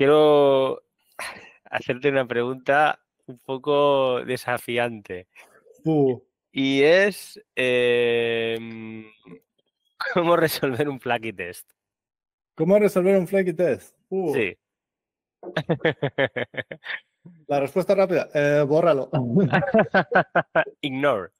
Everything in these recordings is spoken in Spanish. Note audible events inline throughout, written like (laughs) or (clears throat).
quiero hacerte una pregunta un poco desafiante. Uh. Y es em, cómo resolver un flaky test. ¿Cómo resolver un flaky test? Uh. Sí. La respuesta rápida, eh, bórralo. (laughs) Ignore.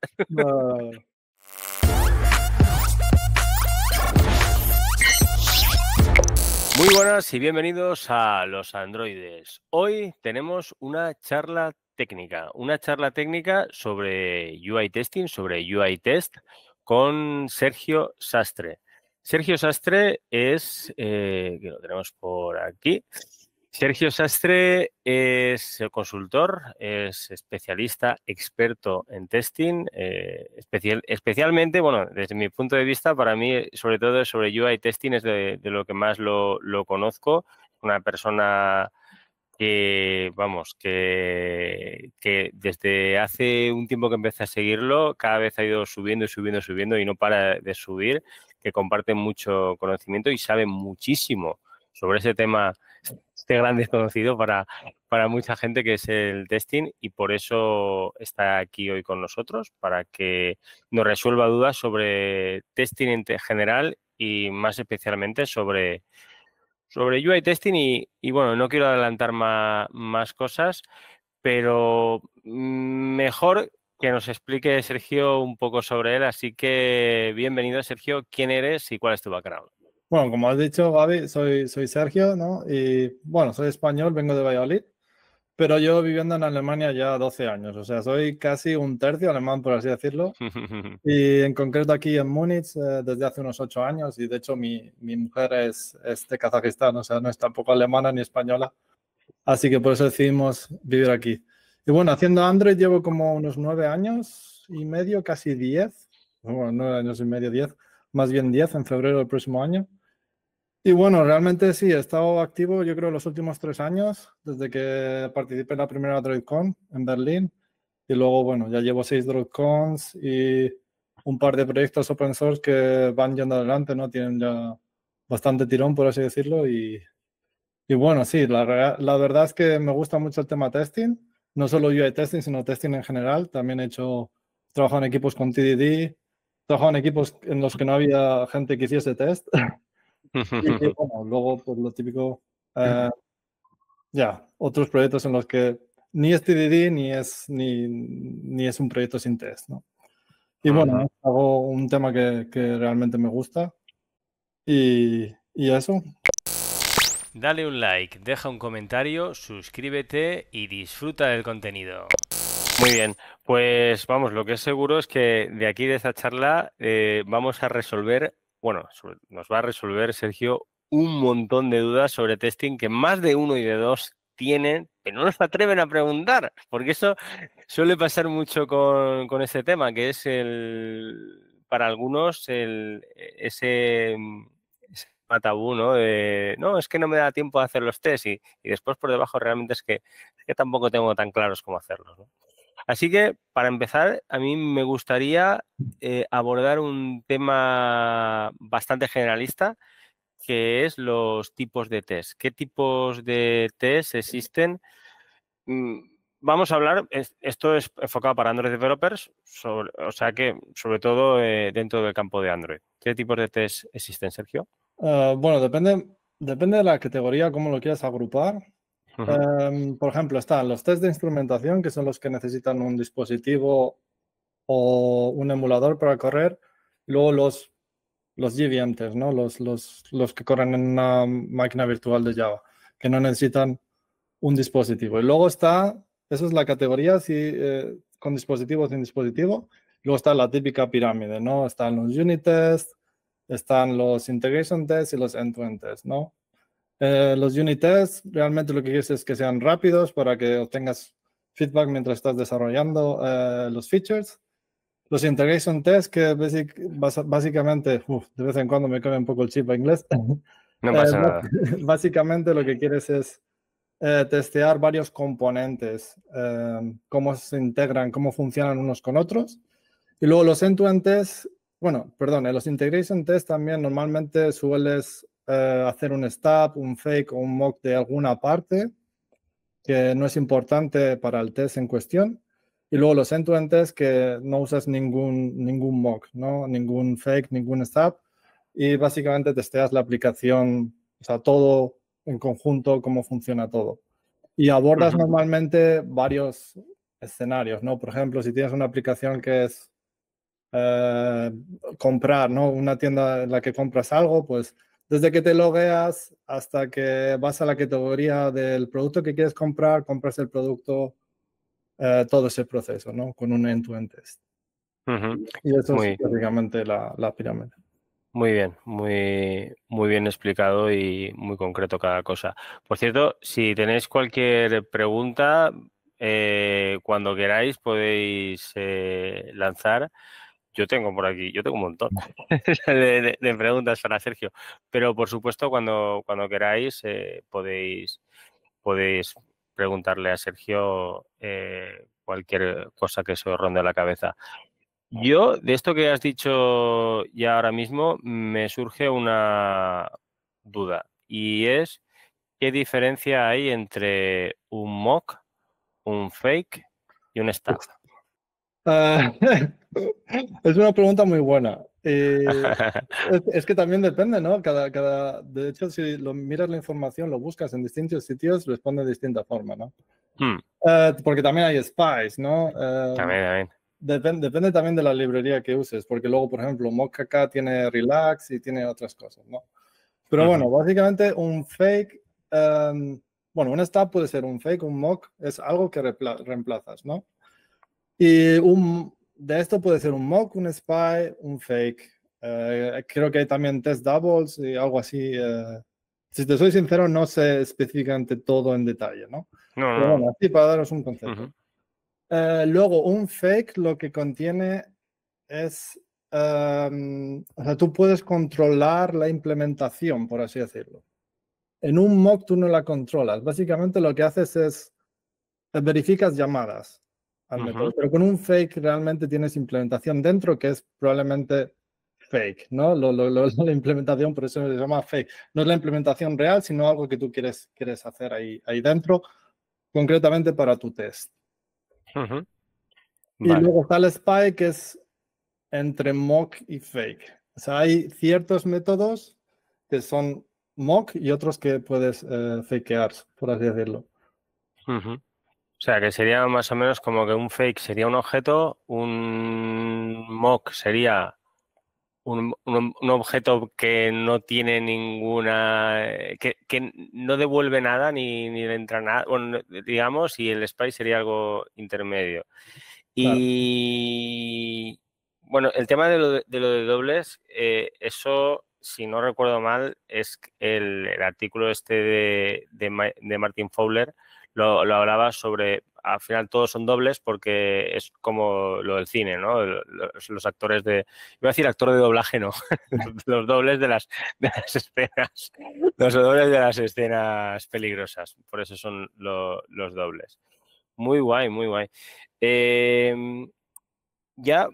Muy buenas y bienvenidos a Los Androides. Hoy tenemos una charla técnica, una charla técnica sobre UI testing, sobre UI test con Sergio Sastre. Sergio Sastre es, eh, que lo tenemos por aquí, Sergio Sastre es consultor, es especialista, experto en testing, eh, especialmente, bueno, desde mi punto de vista, para mí, sobre todo sobre UI testing es de, lo que más lo, conozco. Una persona que, vamos, que, desde hace un tiempo que empecé a seguirlo, cada vez ha ido subiendo y subiendo, y subiendo y no para de subir, que comparte mucho conocimiento y sabe muchísimo sobre ese tema este gran desconocido para, para mucha gente que es el testing y por eso está aquí hoy con nosotros, para que nos resuelva dudas sobre testing en general y más especialmente sobre, sobre UI testing y, bueno, no quiero adelantar más, más cosas, pero mejor que nos explique Sergio un poco sobre él. Así que bienvenido Sergio, ¿quién eres y cuál es tu background? Bueno, como has dicho, Gaby, soy, soy Sergio, ¿no? Y bueno, soy español, vengo de Valladolid, pero yo viviendo en Alemania ya 12 años, o sea, soy casi un tercio alemán, por así decirlo, (laughs) y en concreto aquí en Múnich eh, desde hace unos 8 años, y de hecho mi, mi mujer es, es, de Kazajistán, o sea, no es tampoco alemana ni española, así que por eso decidimos vivir aquí. Y bueno, haciendo Android llevo como unos 9 años y medio, casi 10, bueno, 9 años y medio, 10, más bien 10 en febrero del próximo año. Y bueno, realmente sí, he estado activo yo creo los últimos tres años, desde que participé en la primera DroidCon en Berlín. Y luego, bueno, ya llevo seis DroidCons y un par de proyectos open source que van yendo adelante, ¿no? Tienen ya bastante tirón, por así decirlo. Y, bueno, sí, la, la verdad es que me gusta mucho el tema testing. No solo UI testing, sino testing en general. También he hecho, trabajo en equipos con TDD, trabajo en equipos en los que no había gente que hiciese test. (laughs) y, (laughs) (laughs) luego, por pues, lo típico, ah, ya, otros proyectos en los que ni es TDD ni es, ni, es un proyecto sin test, ¿no? Y bueno, hago un tema que, realmente me gusta y, eso. Dale un like, deja un comentario, suscríbete y disfruta del contenido. Muy bien, pues vamos, lo que es seguro es que de aquí de esta charla eh, vamos a resolver bueno, nos va a resolver, Sergio, un montón de dudas sobre testing que más de uno y de dos tienen, pero no nos atreven a preguntar, porque eso suele pasar mucho con, con este tema, que es el, para algunos el, ese, mm, matabú, ¿no? De, no, es que no me da tiempo a hacer los test y, después por debajo realmente es que, es que tampoco tengo tan claros cómo hacerlos, ¿no? Así que, para empezar, a mí me gustaría eh, abordar un tema bastante generalista, que es los tipos de test. ¿Qué tipos de test existen? Mm, vamos a hablar, esto es enfocado para Android developers, o sea que sobre todo eh, dentro del campo de Android. ¿Qué tipos de test existen, Sergio? Eh, bueno, depende, depende de la categoría, cómo lo quieras agrupar. Em, por ejemplo, están los test de instrumentación, que son los que necesitan un dispositivo o un emulador para correr, luego los, los ¿no? los, los, los que corren en una máquina virtual de Java, que no necesitan un dispositivo. Y luego está, esa es la categoría, si, eh, con dispositivo o sin dispositivo. Luego está la típica pirámide, ¿no? Están los unit tests, están los integration tests y los end-to-end tests, ¿no? Eh, los unit tests realmente lo que quieres es que sean rápidos para que obtengas feedback mientras estás desarrollando eh, los features. Los integration tests, que básicamente, de vez en cuando me cae un poco el chip a inglés. (laughs) No eh, pasa (laughs) Básicamente lo que quieres es testear varios componentes, em, cómo se integran, cómo funcionan unos con otros. Y luego los end to -end tests, bueno, perdón, los integration tests también normalmente sueles eh, hacer un stab, un fake o un mock de alguna parte que no es importante para el test en cuestión. Y luego los end-to-end que no usas ningún, ningún mock, ¿no? ningún fake, ningún stab. Y básicamente testeas la aplicación, o sea, todo en conjunto, cómo funciona todo. Y abordas normalmente varios escenarios, ¿no? Por ejemplo, si tienes una aplicación que es eh, comprar, ¿no? Una tienda en la que compras algo, pues desde que te logueas hasta que vas a la categoría del producto que quieres comprar, compras el producto, eh, todo ese proceso, ¿no? Con un end-to-end test. Y eso es básicamente la, pirámide. Muy bien, muy, muy bien explicado y muy concreto cada cosa. Por cierto, si tenéis cualquier pregunta, eh, cuando queráis podéis eh, lanzar. Yo tengo por aquí, yo tengo un montón (laughs) de, preguntas para Sergio, pero por supuesto cuando, cuando queráis eh, podéis, podéis preguntarle a Sergio eh, cualquier cosa que se os ronde la cabeza. Yo, de esto que has dicho ya ahora mismo, me surge una duda y es qué diferencia hay entre un mock, un fake y un stack. Ah, (laughs) es una pregunta muy buena. Eh, (laughs) es, que también depende, ¿no? Cada, cada, de hecho, si lo, miras la información, lo buscas en distintos sitios, responde de distinta forma, ¿no? Hmm. Ah, porque también hay spies, ¿no? Ah, también, también. depende también de la librería que uses, porque luego, por ejemplo, acá tiene Relax y tiene otras cosas, ¿no? Pero bueno, básicamente un fake, bueno, un stab puede ser un fake, un mock, es algo que reemplazas, ¿no? Y un, de esto puede ser un mock, un spy, un fake. Eh, creo que hay también test doubles y algo así. Eh, si te soy sincero, no sé específicamente todo en detalle, ¿no? no, bueno, así para daros un concepto. Eh, luego, un fake lo que contiene es, em, o sea, tú puedes controlar la implementación, por así decirlo. En un mock tú no la controlas. Básicamente lo que haces es verificas llamadas. Pero con un fake realmente tienes implementación dentro que es probablemente fake, ¿no? (laughs) la implementación, por eso se llama fake. No es la implementación real, sino algo que tú quieres, quieres hacer ahí, ahí dentro, concretamente para tu test. Y luego está el spy, que es entre mock y fake. O sea, hay ciertos métodos que son mock y otros que puedes eh, fakear, por así decirlo. O sea, que sería más o menos como que un fake sería un objeto, un mock sería un, objeto que no tiene ninguna. Eh, que, no devuelve nada ni, ni le entra nada, bueno, digamos, y el spy sería algo intermedio. Y. Bueno, el tema de lo de, lo de dobles, eh, eso, si no recuerdo mal, es el, artículo este de, de, de Martin Fowler lo, hablaba sobre, al final todos son dobles porque es como lo del cine, ¿no? Los, actores de, iba a decir actor de doblaje, no, (laughs) los dobles de las, de las escenas, los dobles de las escenas peligrosas, por eso son los dobles. Muy guay, muy guay. Em, ya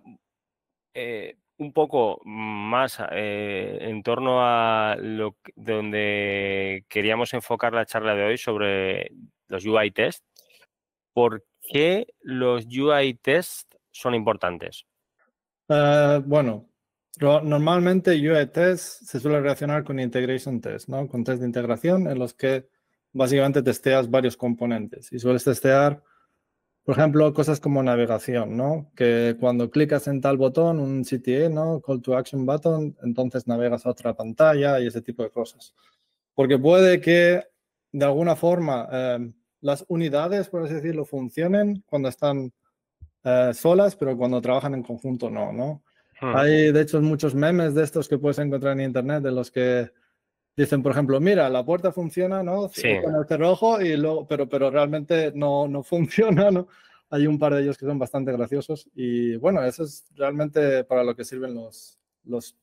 eh, un poco más eh, en torno a lo donde queríamos enfocar la charla de hoy sobre los UI test, ¿por qué los UI test son importantes? Eh, bueno, normalmente UI test se suele relacionar con integration test, ¿no? Con test de integración en los que básicamente testeas varios componentes y sueles testear, por ejemplo, cosas como navegación, ¿no? Que cuando clicas en tal botón, un CTA, e, ¿no? Call to action button, entonces navegas a otra pantalla y ese tipo de cosas. Porque puede que de alguna forma em, las unidades, por así decirlo, funcionen cuando están eh, solas, pero cuando trabajan en conjunto no, ¿no? Hmm. Hay, de hecho, muchos memes de estos que puedes encontrar en internet de los que dicen, por ejemplo, mira, la puerta funciona, ¿no? Sí. Con el cerrojo, y luego, pero, pero realmente no, no (laughs) funciona, ¿no? Hay un par de ellos que son bastante graciosos y bueno, eso es realmente para lo que sirven los, los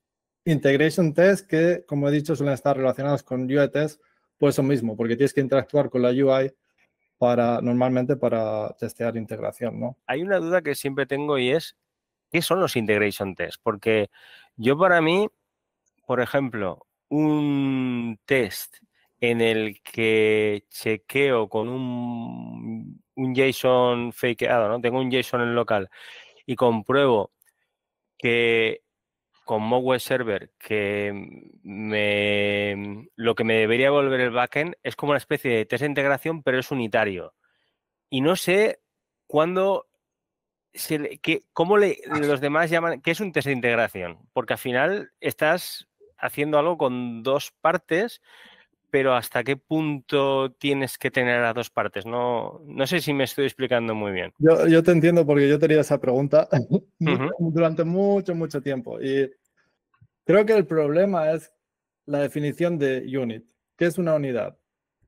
integration tests que, como he dicho, suelen estar relacionados con tests por eso mismo, porque tienes que interactuar con la UI para, normalmente para testear integración, ¿no? Hay una duda que siempre tengo y es, ¿qué son los integration tests? Porque yo para mí, por ejemplo, un test en el que chequeo con un, un JSON fakeado, ¿no? Tengo un JSON en local y compruebo que con web Server que me, lo que me debería volver el backend es como una especie de test de integración, pero es unitario. Y no sé cuándo, se, que, cómo le, los demás llaman, que es un test de integración, porque al final estás haciendo algo con dos partes pero hasta qué punto tienes que tener las dos partes. No, no sé si me estoy explicando muy bien. Yo, te entiendo porque yo tenía esa pregunta (laughs) durante mucho, mucho tiempo. Y creo que el problema es la definición de unit, que es una unidad.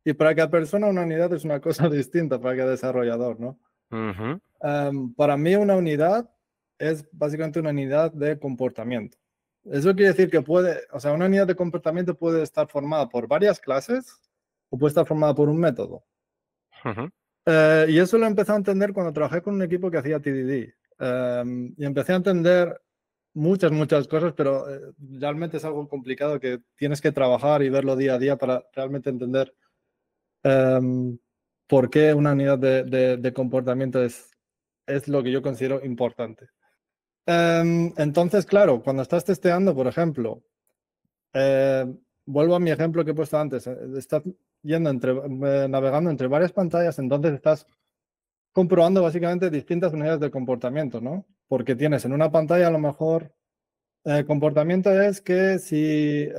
Y para cada persona una unidad es una cosa (laughs) distinta para cada desarrollador, ¿no? Em, para mí una unidad es básicamente una unidad de comportamiento. Eso quiere decir que puede, o sea, una unidad de comportamiento puede estar formada por varias clases o puede estar formada por un método. Eh, y eso lo empecé a entender cuando trabajé con un equipo que hacía TDD. Em, y empecé a entender muchas, muchas cosas, pero eh, realmente es algo complicado que tienes que trabajar y verlo día a día para realmente entender em, por qué una unidad de, de, de comportamiento es, es lo que yo considero importante. Em, entonces, claro, cuando estás testeando, por ejemplo, eh, vuelvo a mi ejemplo que he puesto antes, eh, estás yendo entre, eh, navegando entre varias pantallas, entonces estás comprobando básicamente distintas unidades de comportamiento, ¿no? Porque tienes en una pantalla a lo mejor el comportamiento es que si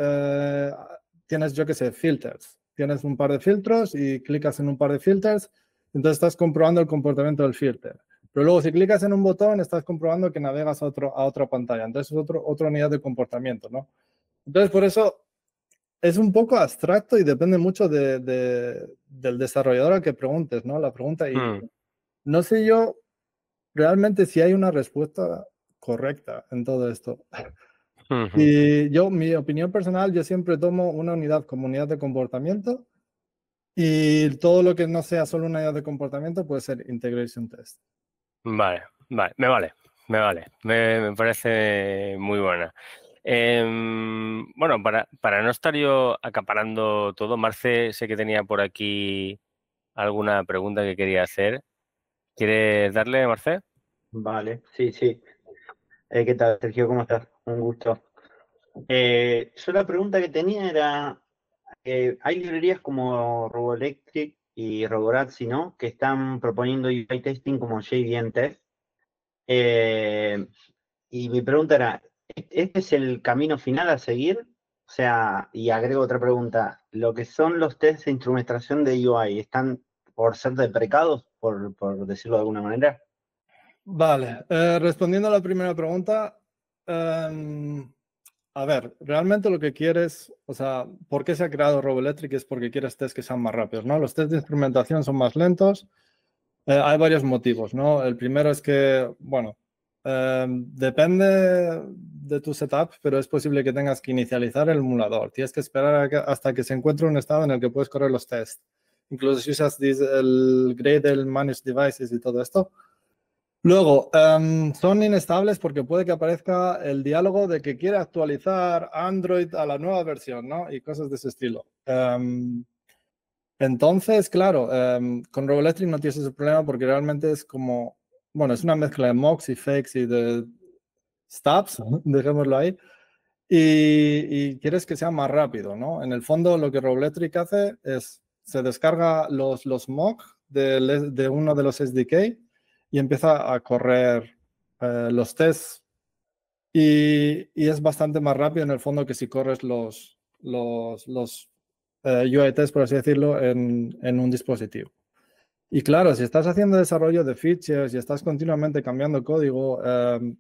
tienes, yo qué sé, filters, tienes un par de filtros y clicas en un par de filters, entonces estás comprobando el comportamiento del filter. Pero luego si clicas en un botón, estás comprobando que navegas a, otro, a otra pantalla. Entonces es otro, otra unidad de comportamiento, ¿no? Entonces por eso es un poco abstracto y depende mucho de, del desarrollador al que preguntes, ¿no? La pregunta y hmm. no sé yo realmente si hay una respuesta correcta en todo esto. Y yo, mi opinión personal, yo siempre tomo una unidad como unidad de comportamiento y todo lo que no sea solo una unidad de comportamiento puede ser integration test. Vale, vale, me vale, me vale, me, parece muy buena. Em, bueno, para, para no estar yo acaparando todo, Marce, sé que tenía por aquí alguna pregunta que quería hacer. ¿Quieres darle, Marce? Vale, sí, sí. Eh, ¿Qué tal, Sergio? ¿Cómo estás? Un gusto. Eh, yo la pregunta que tenía era, eh, hay librerías como Roboelectric y si ¿no? Que están proponiendo UI testing como JVM test. Eh, y mi pregunta era, ¿e-, ¿este es el camino final a seguir? O sea, y agrego otra pregunta, ¿lo que son los tests de instrumentación de UI están por ser deprecados, por, por decirlo de alguna manera? Vale, eh, respondiendo a la primera pregunta, em, a ver, realmente lo que quieres, o sea, ¿por qué se ha creado Roboelectric? Es porque quieres test que sean más rápidos, ¿no? Los test de instrumentación son más lentos. Eh, hay varios motivos, ¿no? El primero es que, bueno, em, depende de tu setup, pero es posible que tengas que inicializar el emulador. Tienes que esperar hasta que se encuentre un estado en el que puedes correr los tests. Incluso si usas el Gradle Managed Devices y todo esto, Luego, em, son inestables porque puede que aparezca el diálogo de que quiere actualizar Android a la nueva versión, ¿no? Y cosas de ese estilo. Em, entonces, claro, em, con RoboElectric no tienes ese problema porque realmente es como, bueno, es una mezcla de mocks y fakes y de stabs, (laughs) dejémoslo ahí, y, quieres que sea más rápido, ¿no? En el fondo, lo que RoboElectric hace es, se descarga los, los mocks de, de uno de los SDK y empieza a correr eh, los tests y, es bastante más rápido en el fondo que si corres los, los, los eh, UI tests, por así decirlo, en, un dispositivo. Y claro, si estás haciendo desarrollo de features y estás continuamente cambiando código, em,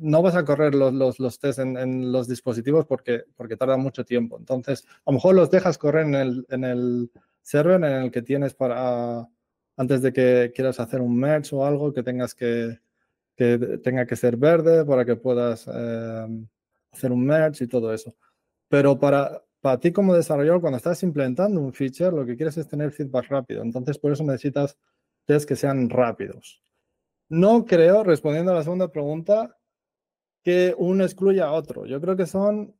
no vas a correr los, tests en, los dispositivos porque, porque tarda mucho tiempo. Entonces, a lo mejor los dejas correr en el server en el que tienes para, antes de que quieras hacer un merge o algo que tengas que, que tenga que ser verde para que puedas em, hacer un merge y todo eso. Pero para, para ti como desarrollador, cuando estás implementando un feature, lo que quieres es tener feedback rápido. Entonces, por eso necesitas test que sean rápidos. No creo, respondiendo a la segunda pregunta, que uno excluya a otro. Yo creo que son,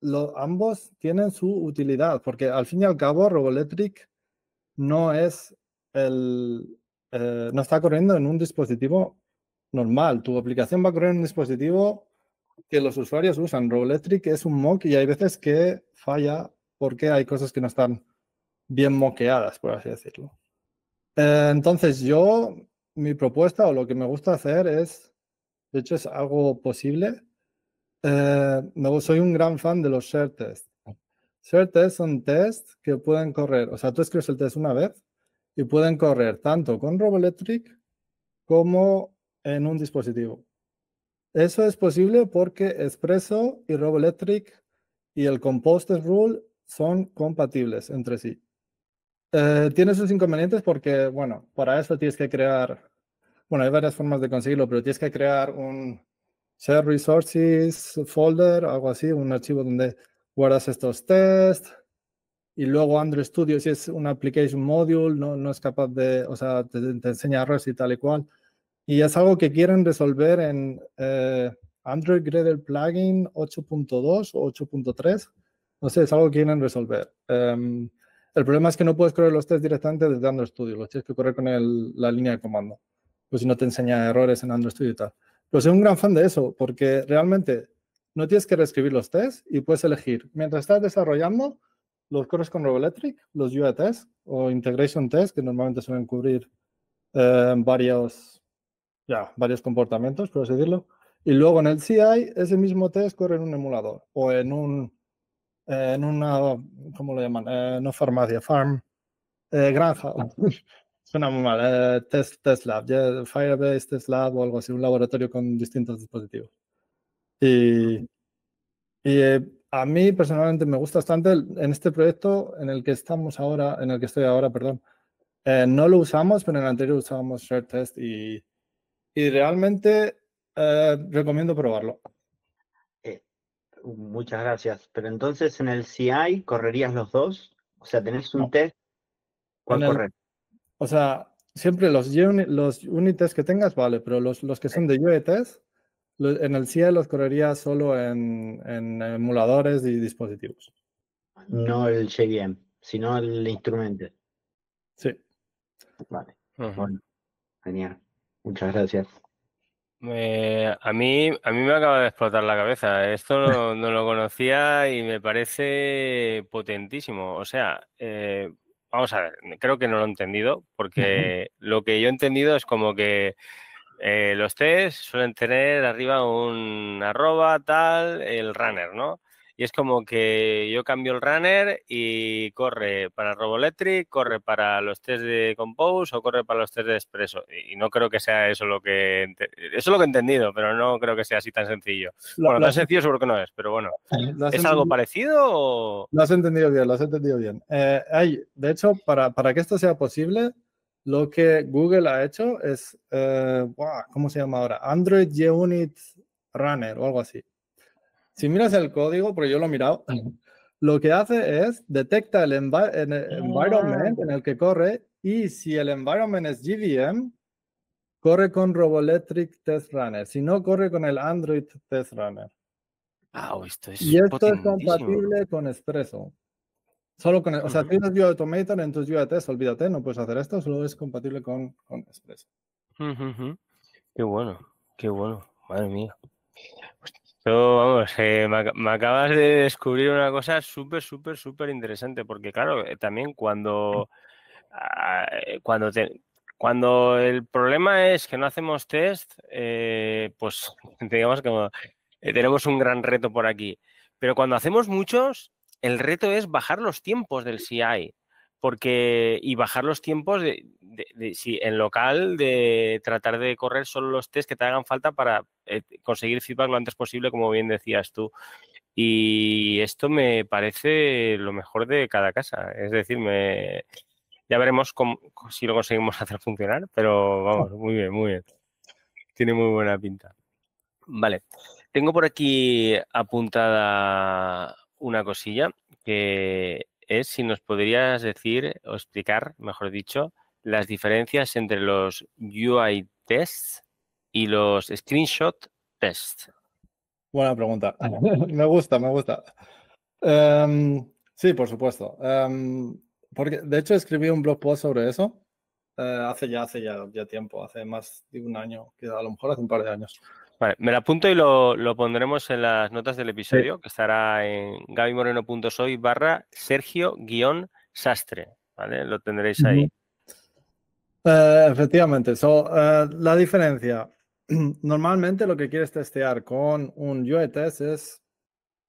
los ambos tienen su utilidad, porque al fin y al cabo, Roboletric no es eh, no está corriendo en un dispositivo normal. Tu aplicación va a correr en un dispositivo que los usuarios usan. Roboelectric es un mock y hay veces que falla porque hay cosas que no están bien moqueadas, por así decirlo. Eh, entonces, yo, mi propuesta o lo que me gusta hacer es, de hecho, es algo posible. no, eh, soy un gran fan de los share tests. Share tests son tests que pueden correr. O sea, tú escribes el test una vez y pueden correr tanto con Roboelectric como en un dispositivo. Eso es posible porque Espresso y Roboelectric y el Composter Rule son compatibles entre sí. Eh, tiene sus inconvenientes porque, bueno, para eso tienes que crear, bueno, hay varias formas de conseguirlo, pero tienes que crear un Share Resources folder, algo así, un archivo donde guardas estos tests y luego Android Studio si es un application module, no, no es capaz de, o sea, te, enseña errores y tal y cual. Y es algo que quieren resolver en eh, Android Gradle Plugin 8.2 o 8.3. No sé, es algo que quieren resolver. Em, el problema es que no puedes correr los test directamente desde Android Studio, los tienes que correr con la línea de comando, pues si no te enseña errores en Android Studio y tal. Pero soy un gran fan de eso, porque realmente no tienes que reescribir los tests y puedes elegir, mientras estás desarrollando, los corres con Roboletric, los UA Test o Integration Test, que normalmente suelen cubrir eh, varios, ya, varios comportamientos, por así decirlo. Y luego en el CI, ese mismo test corre en un emulador o en un, en una, ¿cómo lo llaman? Eh, no farmacia, farm, eh, granja. (laughs) Suena muy mal, test, Lab, Firebase Test Lab o algo así, un laboratorio con distintos dispositivos. Y, y a mí personalmente me gusta bastante en este proyecto en el que estamos ahora, en el que estoy ahora, perdón. Eh, no lo usamos, pero en el anterior usábamos Share Test y, realmente eh, recomiendo probarlo. Eh, muchas gracias. Pero entonces en el CI correrías los dos, o sea, tenés un test. ¿Cuál correr? O sea, siempre los, los unit tests que tengas vale, pero los, los que son de test en el CIE los correría solo en, emuladores y dispositivos. No mm. el JVM, sino el instrumento. Sí. Vale. Bueno, genial. Muchas gracias. a, mí, a mí me acaba de explotar la cabeza. Esto no, (laughs) lo conocía y me parece potentísimo. O sea, eh, vamos a ver, creo que no lo he entendido, porque lo que yo he entendido es como que eh, los test suelen tener arriba un arroba, tal, el runner, ¿no? Y es como que yo cambio el runner y corre para Robolectric, corre para los test de Compose o corre para los test de Espresso. Y no creo que sea eso lo que... Eso lo que he entendido, pero no creo que sea así tan sencillo. bueno, tan sencillo seguro que no es, pero bueno. ¿Es algo parecido o...? Lo has entendido bien, lo has entendido bien. Eh, hay, de hecho, para, para que esto sea posible, lo que Google ha hecho es, eh, ¿cómo se llama ahora? Android Unit Runner o algo así. Si miras el código, porque yo lo he mirado, lo que hace es detecta el, ah. environment en el que corre y si el environment es GVM, corre con Roboletric Test Runner. Si no, corre con el Android Test Runner. Ah, esto es y esto es compatible con Espresso. Solo con, o sea, tienes View Automator entonces tus test, olvídate, no puedes hacer esto, solo es compatible con, Express. Qué bueno, qué bueno, madre mía. Yo, vamos, eh, me, acabas de descubrir una cosa súper, súper, súper interesante, porque claro, eh, también cuando, ah, cuando, te, cuando el problema es que no hacemos test, eh, pues (laughs) digamos que tenemos un gran reto por aquí. Pero cuando hacemos muchos, el reto es bajar los tiempos del CI porque y bajar los tiempos de, en local de tratar de correr solo los test que te hagan falta para eh, conseguir feedback lo antes posible como bien decías tú y esto me parece lo mejor de cada casa es decir me, ya veremos cómo, si lo conseguimos (laughs) hacer funcionar pero vamos muy bien muy bien tiene muy buena pinta vale tengo por aquí apuntada una cosilla que es si nos podrías decir o explicar, mejor dicho, las diferencias entre los UI tests y los screenshot tests. Buena pregunta. (laughs) me gusta, me gusta. Em, sí, por supuesto. Em, porque de hecho escribí un blog post sobre eso. Eh, hace ya, hace ya, ya tiempo, hace más de un año, a lo mejor hace un par de años me la apunto y lo, pondremos en las notas del episodio, que estará en gabimoreno.soy barra Sergio-Sastre. ¿vale? Lo tendréis ahí. Eh, efectivamente. Eh, la diferencia. (clears throat) Normalmente lo que quieres testear con un UI e test es,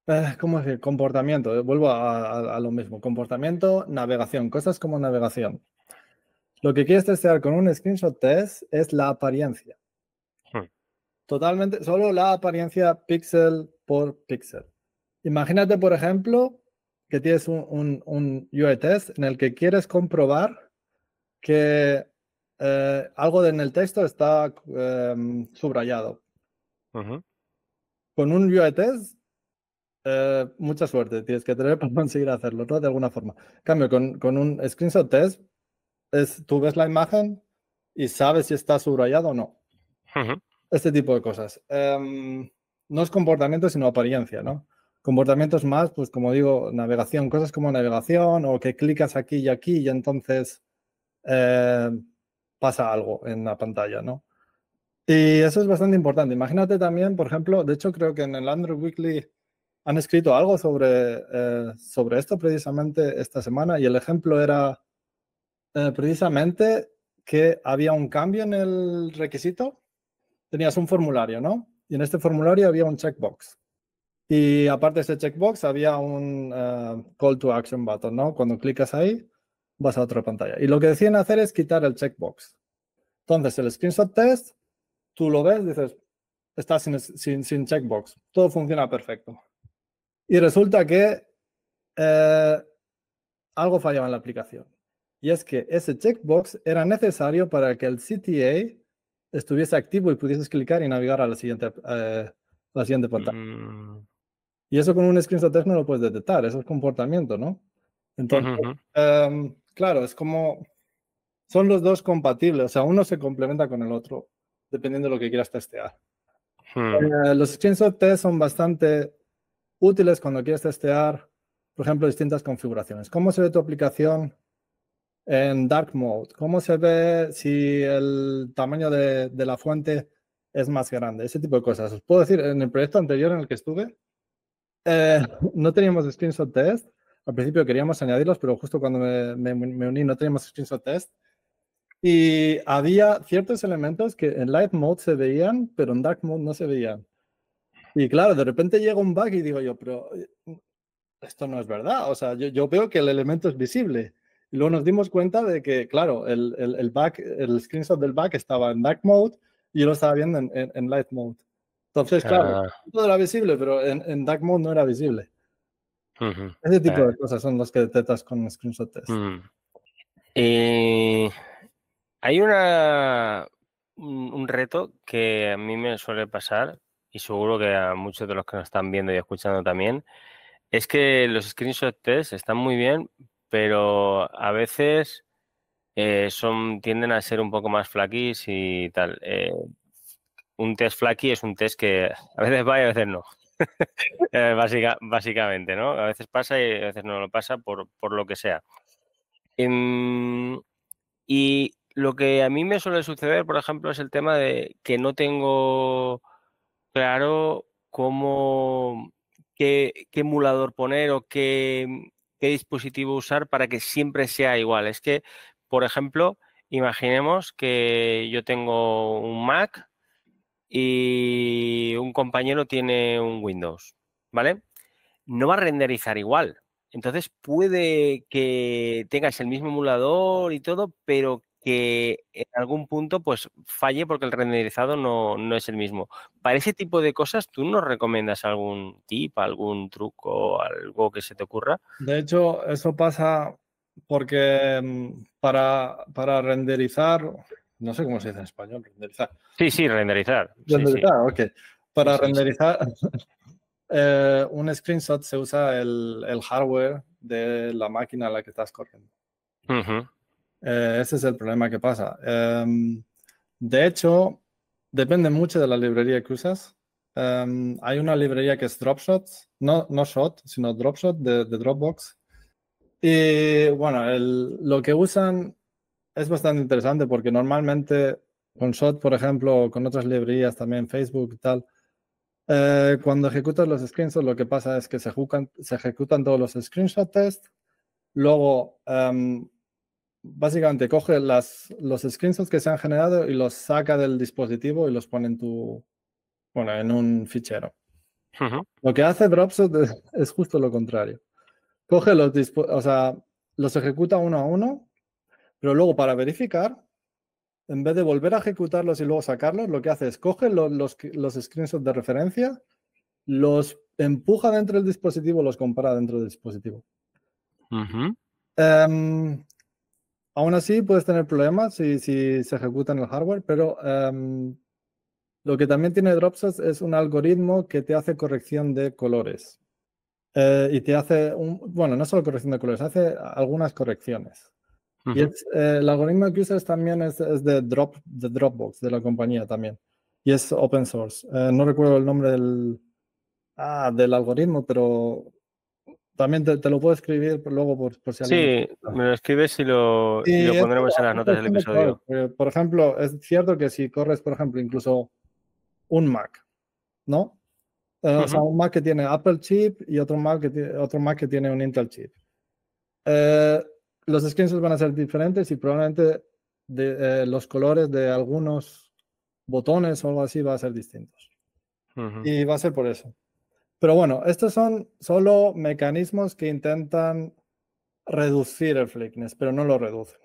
eh, ¿cómo decir? Comportamiento. Vuelvo a lo mismo. Comportamiento, navegación, cosas como navegación. Lo que quieres testear con un screenshot test es la apariencia. Totalmente, solo la apariencia pixel por pixel. Imagínate, por ejemplo, que tienes un, un, UI test en el que quieres comprobar que eh, algo en el texto está em, subrayado. Con un UI test, eh, mucha suerte tienes que tener (laughs) para conseguir hacerlo, ¿no? De alguna forma. cambio, con, un screenshot test, es, tú ves la imagen y sabes si está subrayado o no este tipo de cosas. Em, no es comportamiento, sino apariencia, ¿no? Comportamientos más, pues como digo, navegación, cosas como navegación o que clicas aquí y aquí y entonces eh, pasa algo en la pantalla, ¿no? Y eso es bastante importante. Imagínate también, por ejemplo, de hecho creo que en el Android Weekly han escrito algo sobre, eh, sobre esto precisamente esta semana y el ejemplo era eh, precisamente que había un cambio en el requisito tenías un formulario, ¿no? Y en este formulario había un checkbox. Y aparte de ese checkbox había un eh, call to action button, ¿no? Cuando clicas ahí, vas a otra pantalla. Y lo que decían hacer es quitar el checkbox. Entonces, el screenshot test, tú lo ves, dices, está sin, checkbox. Todo funciona perfecto. Y resulta que eh, algo fallaba en la aplicación. Y es que ese checkbox era necesario para que el CTA estuviese activo y pudieses clicar y navegar a la siguiente, eh, la siguiente pantalla. Mm. Y eso con un screenshot test no lo puedes detectar, eso es comportamiento, ¿no? Entonces, em, claro, es como son los dos compatibles, o sea, uno se complementa con el otro, dependiendo de lo que quieras testear. Hmm. Eh, los screenshot test son bastante útiles cuando quieres testear, por ejemplo, distintas configuraciones. ¿Cómo se ve tu aplicación en dark mode? ¿Cómo se ve si el tamaño de, la fuente es más grande? Ese tipo de cosas. Os puedo decir, en el proyecto anterior en el que estuve, eh, (laughs) no teníamos screenshot test. Al principio queríamos añadirlos, pero justo cuando me, uní no teníamos screenshot test. Y había ciertos elementos que en light mode se veían, pero en dark mode no se veían. Y claro, de repente llega un bug y digo yo, pero eh, esto no es verdad. O sea, yo, yo veo que el elemento es visible y luego nos dimos cuenta de que, claro, el, back, el screenshot del back estaba en dark mode y yo lo estaba viendo en, light mode. Entonces, claro, ah. todo era visible, pero en, dark mode no era visible. Ese tipo ah. de cosas son las que detectas con screenshot test. Eh, hay una un, un reto que a mí me suele pasar y seguro que a muchos de los que nos están viendo y escuchando también, es que los screenshot test están muy bien, pero a veces eh, son, tienden a ser un poco más flaquis y tal. Eh, un test flaqui es un test que (laughs) a veces va y a veces no. (laughs) Eh, básicamente, ¿no? A veces pasa y a veces no lo pasa por, lo que sea. Em, y lo que a mí me suele suceder, por ejemplo, es el tema de que no tengo claro cómo, qué emulador poner o qué, dispositivo usar para que siempre sea igual. Es que, por ejemplo, imaginemos que yo tengo un Mac y un compañero tiene un Windows, ¿vale? No va a renderizar igual. Entonces puede que tengas el mismo emulador y todo, pero que en algún punto pues falle porque el renderizado no, no, es el mismo. Para ese tipo de cosas, ¿tú nos recomiendas algún tip, algún truco, algo que se te ocurra? De hecho, eso pasa porque mm, para, para renderizar, no sé cómo se dice en español, renderizar. Sí, sí, renderizar. Renderizar, Para renderizar (laughs) eh, un screenshot se usa el, hardware de la máquina a la que estás corriendo. Eh, ese es el problema que pasa. Em, de hecho, depende mucho de la librería que usas. Em, hay una librería que es Dropshot, no, no Shot, sino Dropshot de, de Dropbox. Y bueno, lo que usan es bastante interesante porque normalmente con Shot, por ejemplo, con otras librerías también, Facebook y tal, eh, cuando ejecutas los screenshots, lo que pasa es que se, ejecutan, se ejecutan todos los screenshot tests, luego em, básicamente coge las, los screenshots que se han generado y los saca del dispositivo y los pone en tu, bueno, en un fichero. Lo que hace Dropshot es, justo lo contrario. Coge los, o sea, los ejecuta uno a uno, pero luego para verificar, en vez de volver a ejecutarlos y luego sacarlos, lo que hace es coge los, los, screenshots de referencia, los empuja dentro del dispositivo, los compara dentro del dispositivo. Aún así puedes tener problemas si, se ejecuta en el hardware, pero em, lo que también tiene Dropbox es un algoritmo que te hace corrección de colores. Eh, y te hace, bueno, no solo corrección de colores, hace algunas correcciones. Y eh, el algoritmo que usas también es, de, Dropbox, de la compañía también. Y es open source. Eh, no recuerdo el nombre del, ah, del algoritmo, pero también te, lo puedo escribir luego por, si alguien. Sí, me lo escribes y lo, pondremos en las notas del episodio. por ejemplo, es cierto que si corres, por ejemplo, incluso un Mac, ¿no? Eh, o sea, un Mac que tiene Apple chip y otro Mac que, tiene, otro Mac que tiene un Intel chip. Eh, los skins van a ser diferentes y probablemente eh, los colores de algunos botones o algo así va a ser distintos. Y va a ser por eso. Pero bueno, estos son solo mecanismos que intentan reducir el flickness, pero no lo reducen.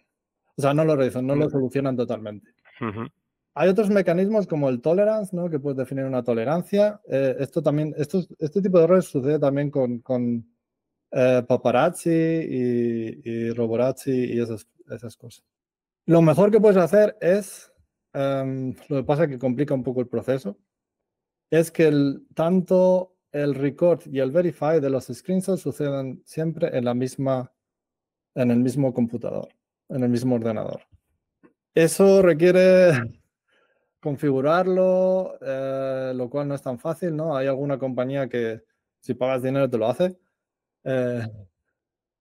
O sea, no lo reducen, no lo solucionan totalmente. Hay otros mecanismos como el tolerance, ¿no? Que puedes definir una tolerancia. Eh, esto también, este tipo de errores sucede también con, eh, paparazzi y, y, roborazzi y esas, cosas. Lo mejor que puedes hacer es, em, lo que pasa es que complica un poco el proceso, es que el, tanto el record y el verify de los screenshots suceden siempre en la misma, en el mismo computador, en el mismo ordenador. Eso requiere (laughs) configurarlo, eh, lo cual no es tan fácil, ¿no? Hay alguna compañía que si pagas dinero te lo hace, eh,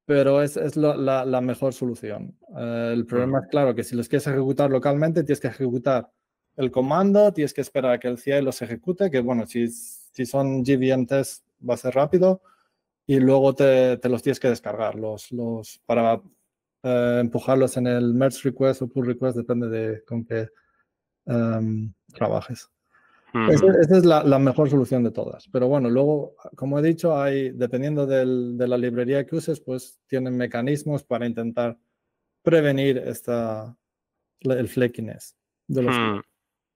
pero es, es la, mejor solución. Eh, el problema es, claro, que si los quieres ejecutar localmente, tienes que ejecutar el comando, tienes que esperar a que el CI los ejecute, que bueno, si es, si son JVM test, va a ser rápido. Y luego te, los tienes que descargar los, los, para eh, empujarlos en el merge request o pull request, depende de con qué em, trabajes. Esa, es la, mejor solución de todas. Pero bueno, luego, como he dicho, hay, dependiendo de la librería que uses, pues tienen mecanismos para intentar prevenir esta, el flakiness de los.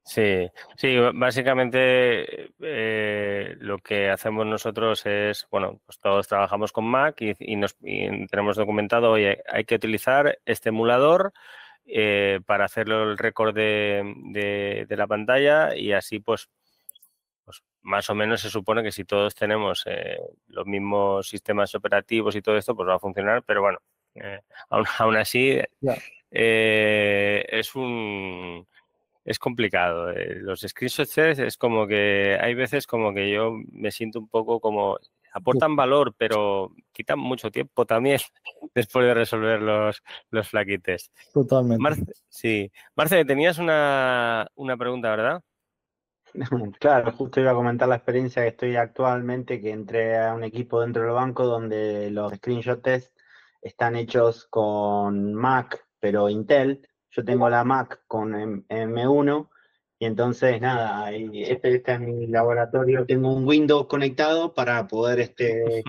Sí, sí, básicamente eh, lo que hacemos nosotros es, bueno, pues todos trabajamos con Mac y, nos tenemos documentado, oye, hay que utilizar este emulador eh, para hacerlo el récord de, la pantalla y así pues, pues, más o menos se supone que si todos tenemos eh, los mismos sistemas operativos y todo esto, pues va a funcionar, pero bueno, aún, así es un es complicado. Eh, los screenshots es como que hay veces como que yo me siento un poco como aportan valor, pero quitan mucho tiempo también (laughs) después de resolver los, los flaquites. Totalmente. Marce, sí. Marce, tenías una, una pregunta, ¿verdad? (laughs) Claro, justo iba a comentar la experiencia que estoy actualmente, que entré a un equipo dentro del banco donde los screenshots están hechos con Mac, pero Intel, yo tengo la Mac con M1 y entonces nada, este, este es mi laboratorio. Tengo un Windows conectado para poder este.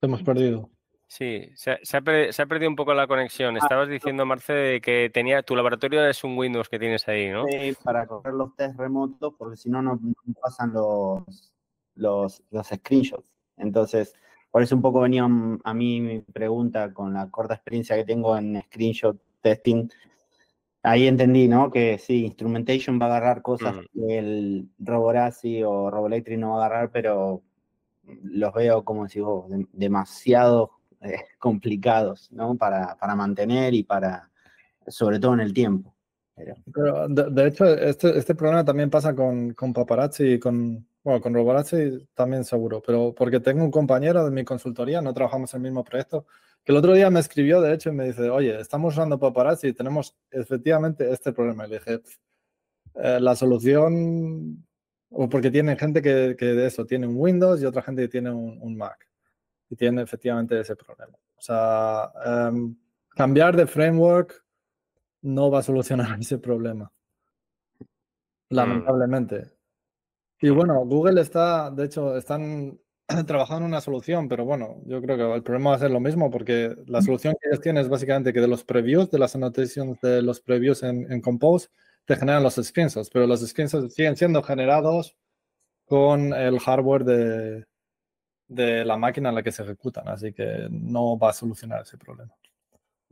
hemos perdido. Sí, se ha, perdido un poco la conexión. Ah, Estabas diciendo, Marce, que tenía tu laboratorio es un Windows que tienes ahí, ¿no? Sí, para correr los test remotos, porque si no, no pasan los, los, los screenshots. Entonces, por eso un poco venía a mí mi pregunta con la corta experiencia que tengo en screenshot testing. Ahí entendí, ¿no? Que sí, Instrumentation va a agarrar cosas mm. que el Roborazi o RoboElectric no va a agarrar, pero los veo, como decís vos, demasiado eh, (laughs) complicados, ¿no? Para, para mantener y para, sobre todo en el tiempo de, hecho, este, este, problema también pasa con, paparazzi y con, bueno, con Roborazzi también seguro, pero porque tengo un compañero de mi consultoría, no trabajamos el mismo proyecto, que el otro día me escribió, de hecho, y me dice, oye, estamos usando paparazzi y tenemos efectivamente este problema. le dije, eh, la solución, o porque tiene gente que, de eso tiene un Windows y otra gente que tiene un, Mac. Y tiene efectivamente ese problema. O sea, em, cambiar de framework no va a solucionar (laughs) ese problema. Mm. Lamentablemente. Y bueno, Google está, de hecho, están (clears throat) trabajando en una solución, pero bueno, yo creo que el problema va a ser lo mismo porque la mm. solución que ellos tienen es básicamente que de los previews, de las anotaciones, de los previews en, Compose, te generan los screenshots, pero los screenshots siguen siendo generados con el hardware de la máquina en la que se ejecutan, así que no va a solucionar ese problema.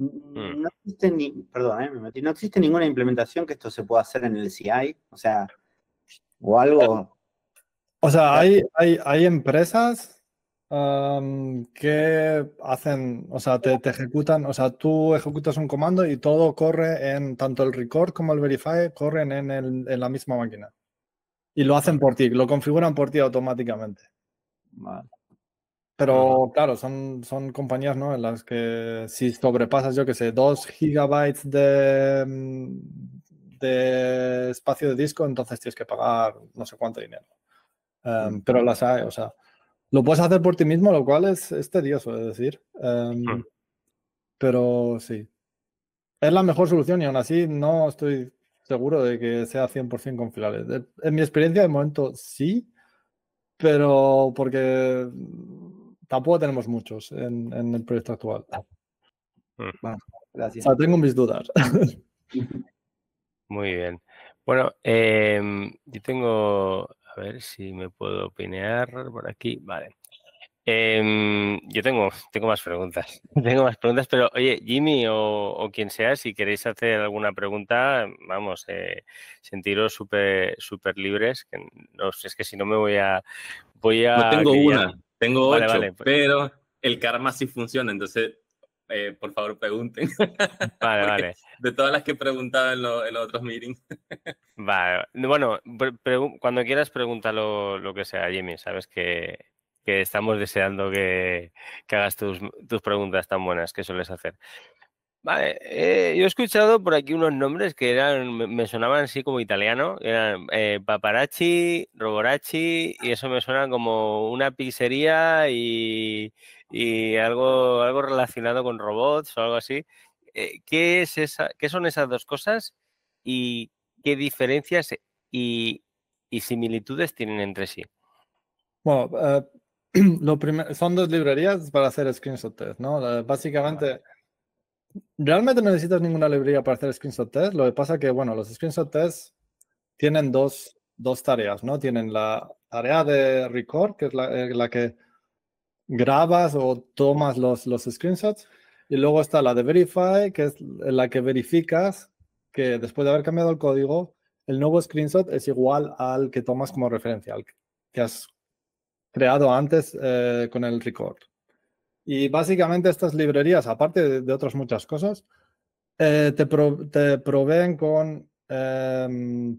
Mm. No existe ni, perdón, eh, no existe ninguna implementación que esto se pueda hacer en el CI, o sea, o algo. O sea, hay, hay, empresas que hacen, o sea, te, ejecutan, o sea, tú ejecutas un comando y todo corre en, tanto el record como el verify corren en, el, en la misma máquina. Y lo hacen por ti, lo configuran por ti automáticamente. Vale. Pero claro, son, son compañías en las que si sobrepasas, yo que sé, dos gigabytes de, mm, de espacio de disco, entonces tienes que pagar no sé cuánto dinero. Em, mm. pero las hay, o sea, lo puedes hacer por ti mismo, lo cual es, tedioso, es decir. Em, mm. pero sí, es la mejor solución y aún así no estoy seguro de que sea 100% confiable. En mi experiencia de momento sí, pero porque tampoco tenemos muchos en, el proyecto actual. Bueno, mm. gracias. O tengo mis dudas. Muy bien. Bueno, em, yo tengo, a ver si me puedo opinar por aquí. Vale. Em, yo tengo, tengo más preguntas. (laughs) Tengo más preguntas, pero oye, Jimmy o, quien sea, si queréis hacer alguna pregunta, vamos, eh, sentiros súper super libres. es que si no me voy a. Voy a. No pues tengo una. Tengo pues. pero el karma sí funciona, entonces eh, por favor pregunten. (laughs) Vale, vale. De todas las que he en, en los otros meetings. (laughs) Bueno, cuando quieras pregúntalo, lo, que sea, Jimmy. Sabes que, estamos deseando que, hagas tus, tus, preguntas tan buenas que sueles hacer. Vale, eh, yo he escuchado por aquí unos nombres que eran, me, sonaban así como italiano, eran eh, Paparazzi, roborazzi, y eso me suena como una pizzería y, algo, algo relacionado con robots o algo así. Eh, ¿qué, es esa, son esas dos cosas y qué diferencias y, similitudes tienen entre sí? Bueno, eh, (clears throat) son dos librerías para hacer screenshots, ¿no? básicamente realmente no necesitas ninguna librería para hacer screenshot test. Lo que pasa es que, bueno, los screenshot test tienen dos, tareas, ¿no? Tienen la tarea de record, que es eh, la, que grabas o tomas los, los screenshots. Y luego está la de verify, que es la que verificas que después de haber cambiado el código, el nuevo screenshot es igual al que tomas como referencia, al que has creado antes eh, con el record. Y básicamente estas librerías, aparte de, otras muchas cosas, eh, te, proveen con eh,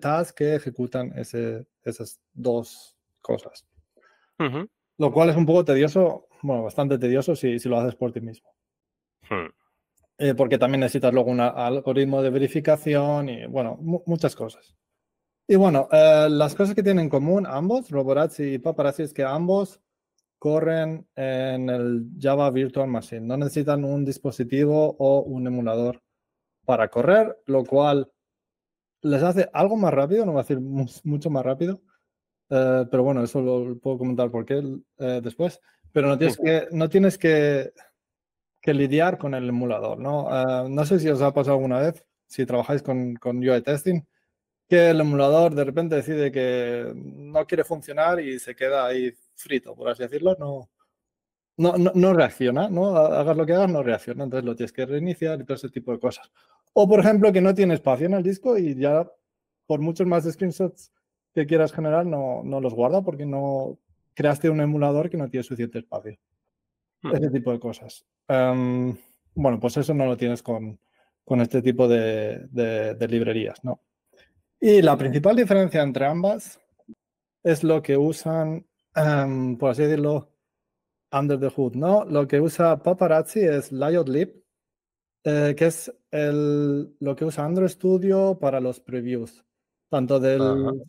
Tasks que ejecutan esas dos cosas. Lo cual es un poco tedioso, bueno, bastante tedioso si, lo haces por ti mismo. Hmm. Eh, porque también necesitas luego un algoritmo de verificación y, bueno, muchas cosas. Y bueno, eh, las cosas que tienen en común ambos, Roborats y Paparazzi, es que ambos corren en el Java Virtual Machine. No necesitan un dispositivo o un emulador para correr, lo cual les hace algo más rápido, no va a decir mucho más rápido, eh, pero bueno, eso lo puedo comentar porque eh, después. Pero no tienes que, no tienes que, lidiar con el emulador, ¿no? Eh, no sé si os ha pasado alguna vez, si trabajáis con, con UI Testing, que el emulador de repente decide que no quiere funcionar y se queda ahí frito, por así decirlo, no, no, no, reacciona, ¿no? Hagas lo que hagas, no reacciona, entonces lo tienes que reiniciar y todo ese tipo de cosas. O, por ejemplo, que no tiene espacio en el disco y ya por muchos más screenshots que quieras generar, no, no los guarda porque no creaste un emulador que no tiene suficiente espacio. Hmm. Ese tipo de cosas. Em, bueno, pues eso no lo tienes con, con este tipo de librerías, ¿no? Y la principal diferencia entre ambas es lo que usan, por así decirlo, under the hood, ¿no? Lo que usa Paparazzi es LiotLib, eh, que es lo que usa Android Studio para los previews, tanto del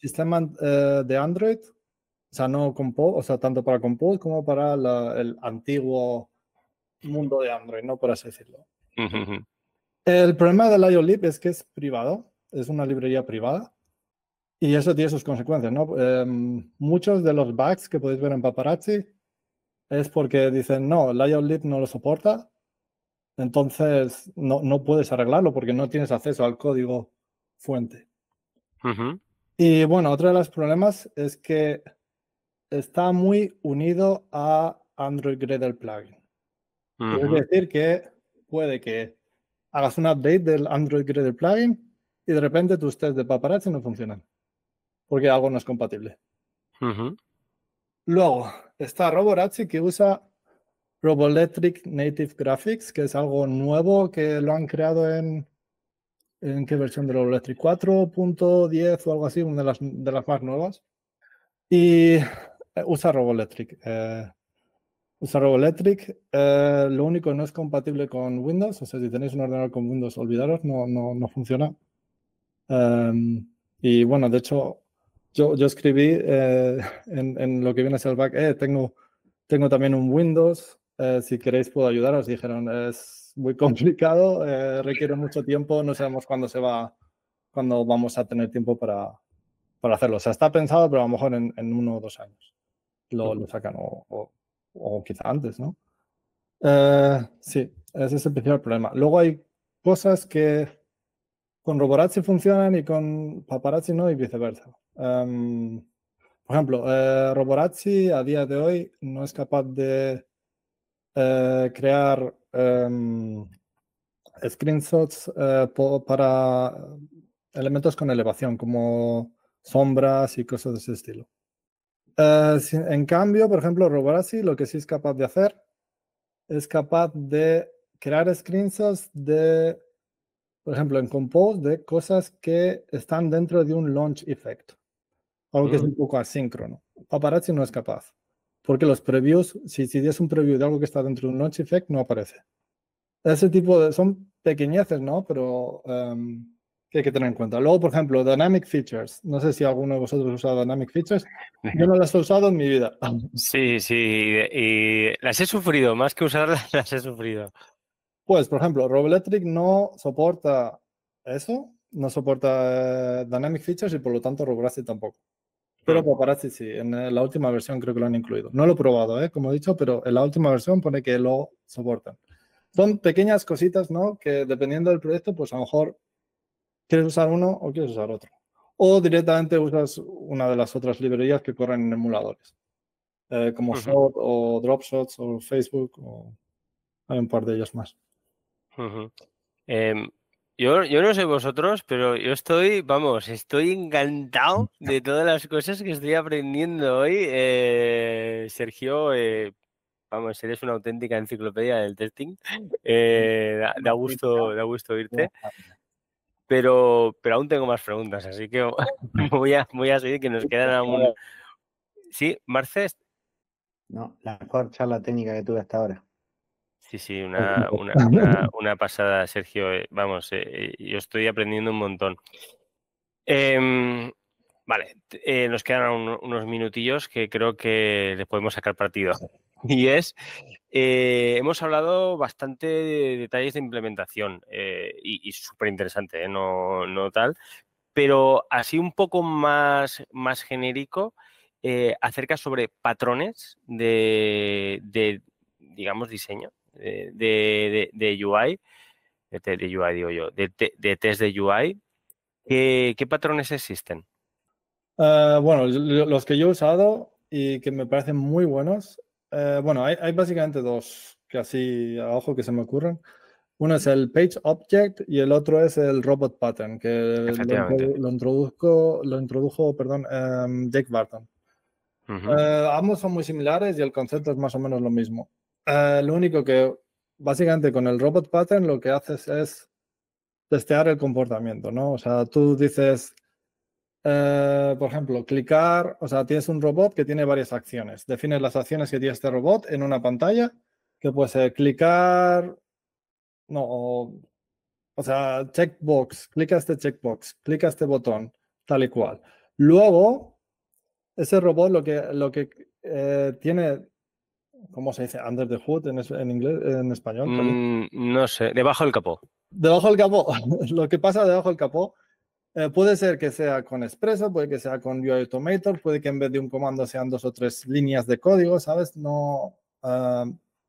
sistema eh, de Android, o sea, no Compose, o sea, tanto para Compose como para el antiguo mundo de Android, ¿no? Por así decirlo. El problema de LiotLib es que es privado es una librería privada y eso tiene sus consecuencias, em, muchos de los bugs que podéis ver en Paparazzi es porque dicen, no, Layout no lo soporta, entonces no, no, puedes arreglarlo porque no tienes acceso al código fuente. Y bueno, otro de los problemas es que está muy unido a Android Gradle plugin. Es decir, que puede que hagas un update del Android Gradle plugin y de repente tus test de paparazzi no funcionan porque algo no es compatible. Luego está Roborazzi que usa Roboelectric Native Graphics, que es algo nuevo que lo han creado en. ¿En qué versión de Roboelectric? 4.10 o algo así, una de las, de las más nuevas. Y eh, usa Roboelectric. Eh, usa Roboelectric. Eh, lo único no es compatible con Windows. O sea, si tenéis un ordenador con Windows, olvidaros, no, no funciona. Em, y bueno, de hecho, yo, yo escribí eh, (laughs) en, en, lo que viene ser el back, eh, tengo, tengo también un Windows, eh, si queréis puedo ayudaros. Dijeron, es muy complicado, requiere mucho tiempo, no sabemos cuándo se va, cuándo vamos a tener tiempo para, para hacerlo. O sea, está pensado, pero a lo mejor en, en uno o dos años lo, lo sacan o, o, o, quizá antes, ¿no? sí, ese es el principal problema. Luego hay cosas que con Roborazzi funcionan y con Paparazzi no y viceversa. Em, por ejemplo, eh, Roborazzi a día de hoy no es capaz de eh, crear em, screenshots eh, para elementos con elevación, como sombras y cosas de ese estilo. en cambio, por ejemplo, Roborazzi lo que sí es capaz de hacer es capaz de crear screenshots de por ejemplo, en Compose de cosas que están dentro de un launch effect, algo que es mm. un poco asíncrono. Paparazzi no es capaz, porque los previews, si, si un preview de algo que está dentro de un launch effect, no aparece. Ese tipo de, son pequeñeces, ¿no? Pero em, que hay que tener en cuenta. Luego, por ejemplo, Dynamic Features. No sé si alguno de vosotros ha usado Dynamic Features. Yo no las he usado en mi vida. (laughs) Sí, sí, y las he sufrido, más que usarlas, (laughs) las he sufrido. Pues, por ejemplo, Roboelectric no soporta eso, no soporta eh, Dynamic Features y por lo tanto Roborazzi tampoco. Pero Paparazzi sí, en eh, la última versión creo que lo han incluido. No lo he probado, ¿eh? como he dicho, pero en la última versión pone que lo soportan. Son pequeñas cositas, ¿no? Que dependiendo del proyecto, pues a lo mejor quieres usar uno o quieres usar otro. O directamente usas una de las otras librerías que corren en emuladores, eh, como Short o DropShots o Facebook o hay un par de ellos más. Em, yo, no sé vosotros, pero yo estoy, vamos, estoy encantado (laughs) de todas las cosas que estoy aprendiendo hoy. Eh, Sergio, eh, vamos, eres una auténtica enciclopedia del testing. (laughs) Eh, da, gusto, da gusto oírte. Pero, pero aún tengo más preguntas, así que (laughs) voy a, seguir que nos quedan aún. Sí, Marcés. No, la mejor charla técnica que tuve hasta ahora. Sí, sí, (laughs) una, (laughs) una, una, pasada, Sergio. Eh, vamos, eh, eh, yo estoy aprendiendo un montón. Em, vale, nos quedan unos minutillos que creo que les podemos sacar partido. (laughs) Y es, hemos hablado bastante de detalles de implementación y, súper interesante, no, no tal, pero así un poco más, más genérico acerca sobre patrones de, digamos, diseño. Eh, de, de, de UI, de, UI digo yo, de, test de UI, ¿qué, patrones existen? Eh, bueno, los que yo he usado y que me parecen muy buenos, eh, bueno, hay, básicamente dos que así a ojo que se me ocurren. Uno es el Page Object y el otro es el Robot Pattern, que lo, lo introdujo perdón, em, Jake Barton. ambos son muy similares y el concepto es más o menos lo mismo. Eh, lo único que básicamente con el robot pattern lo que haces es testear el comportamiento, ¿no? O sea, tú dices, eh, por ejemplo, clicar, o sea, tienes un robot que tiene varias acciones. Defines las acciones que tiene este robot en una pantalla, que puede ser clicar, no, o, sea, checkbox, clica este checkbox, clica este botón, tal y cual. Luego, ese robot lo que, lo que eh, tiene ¿Cómo se dice? ¿Under the hood en, español? Mm, no sé, debajo del capó. Debajo del capó. (laughs) Lo que pasa debajo del capó eh, puede ser que sea con Expresso, puede que sea con UI Automator, puede que en vez de un comando sean dos o tres líneas de código, ¿sabes? No.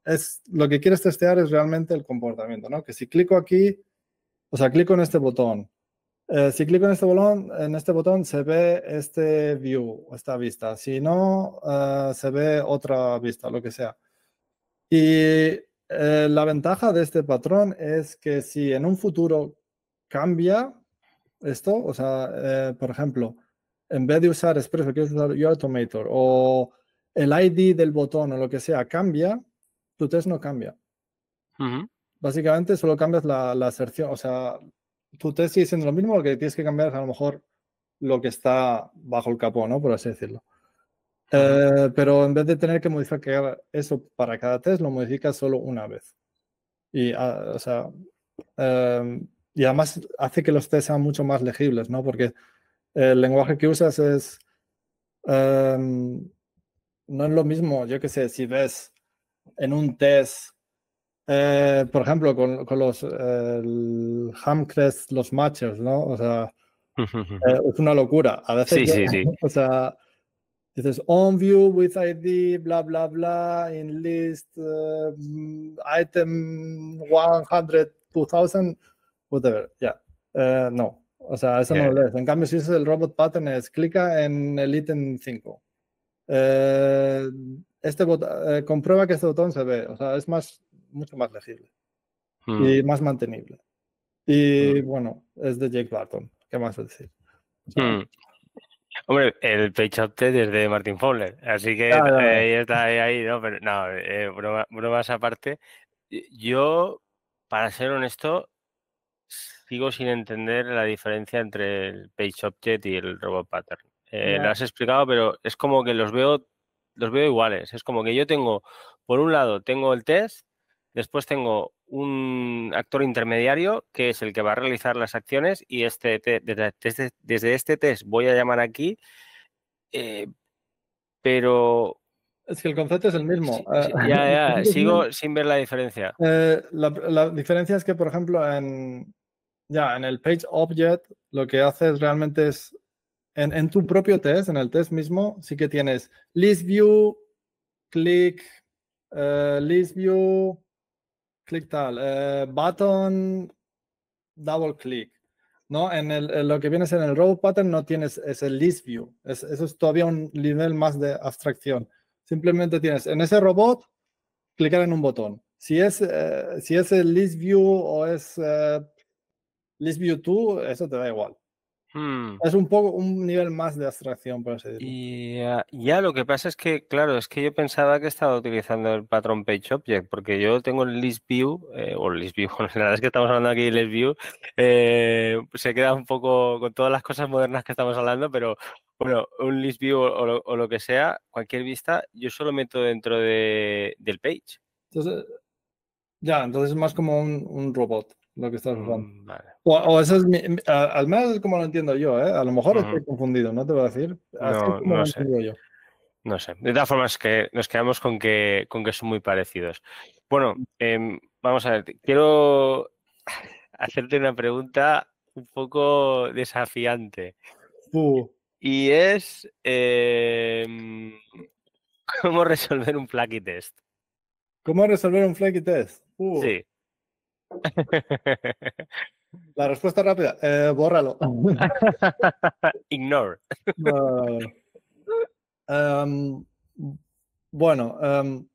es, lo que quieres testear es realmente el comportamiento, ¿no? Que si clico aquí, o sea, clico en este botón, eh, si clico en este, botón en este botón, se ve este view, esta vista. Si no, eh, se ve otra vista, lo que sea. Y eh, la ventaja de este patrón es que si en un futuro cambia esto, o sea, por ejemplo, en vez de usar express quieres usar Automator, o el ID del botón o lo que sea cambia, tu test no cambia. Básicamente solo cambias la, la aserción, o sea, tu test sigue siendo lo mismo, lo que tienes que cambiar es a lo mejor lo que está bajo el capó, ¿no? Por así decirlo. Eh, pero en vez de tener que modificar eso para cada test, lo modificas solo una vez. Y, ah, em, además hace que los tests sean mucho más legibles, ¿no? Porque el lenguaje que usas es... Em, no es lo mismo, yo qué sé, si ves en un test eh, por ejemplo, con, los Hamcrest, los matches, ¿no? O sea, eh, es una locura. A veces, (laughs) o sea, dices on view with ID, bla, bla, bla, in list, eh, item 100, 2000, whatever, ya. no, o sea, eso no lo lees. En cambio, si es el robot pattern, es clica en el item 5. este botón, comprueba que este botón se ve. O sea, es más mucho más legible mm. y más mantenible. Y mm. bueno, es de Jake Barton, ¿qué más decir? Mm. Hombre, el page update es de Martin Fowler, así que eh, ahí está ahí, ¿no? Pero no, eh, bromas aparte, yo, para ser honesto, sigo sin entender la diferencia entre el page object y el robot pattern. Eh, lo has explicado, pero es como que los veo, los veo iguales. Es como que yo tengo, por un lado, tengo el test Después tengo un actor intermediario que es el que va a realizar las acciones y este desde, este test voy a llamar aquí, eh, pero... Es que el concepto es el mismo. Eh, (laughs) ya, ya, sigo sin ver la diferencia. Eh, la, diferencia es que, por ejemplo, en, ya, en el page object lo que haces realmente es, en, tu propio test, en el test mismo, sí que tienes list view, click, list view, click tal, eh, button, double click. ¿no? En, el, lo que vienes en el robot pattern no tienes ese list view. eso es todavía un nivel más de abstracción. Simplemente tienes en ese robot clicar en un botón. Si es, eh, si es el list view o es eh, list view 2, eso te da igual. Hmm. Es un poco un nivel más de abstracción, por así decirlo. Y ah, ya, lo que pasa es que, claro, es que yo pensaba que estaba utilizando el patrón page object, porque yo tengo el list view, eh, o el list view, (laughs) la verdad es que estamos hablando aquí de list view, eh, se queda un poco con todas las cosas modernas que estamos hablando, pero bueno, un list view o, lo, que sea, cualquier vista, yo solo meto dentro del page. Entonces, ya, entonces es más como un robot lo que estás usando. Mm, o, eso al menos como lo entiendo yo, ¿eh? A lo mejor estoy confundido, no te voy a decir. no, lo sé. Yo. No sé. De todas formas, que nos quedamos con que, con que son muy parecidos. Bueno, em, vamos a ver. Quiero hacerte una pregunta un poco desafiante. Uh. Y es em, (laughs) cómo resolver un flaky test. ¿Cómo resolver un flaky test? Uh. Sí. (laughs) La respuesta rápida, eh, bórralo. (laughs) Ignore. Em, bueno, em,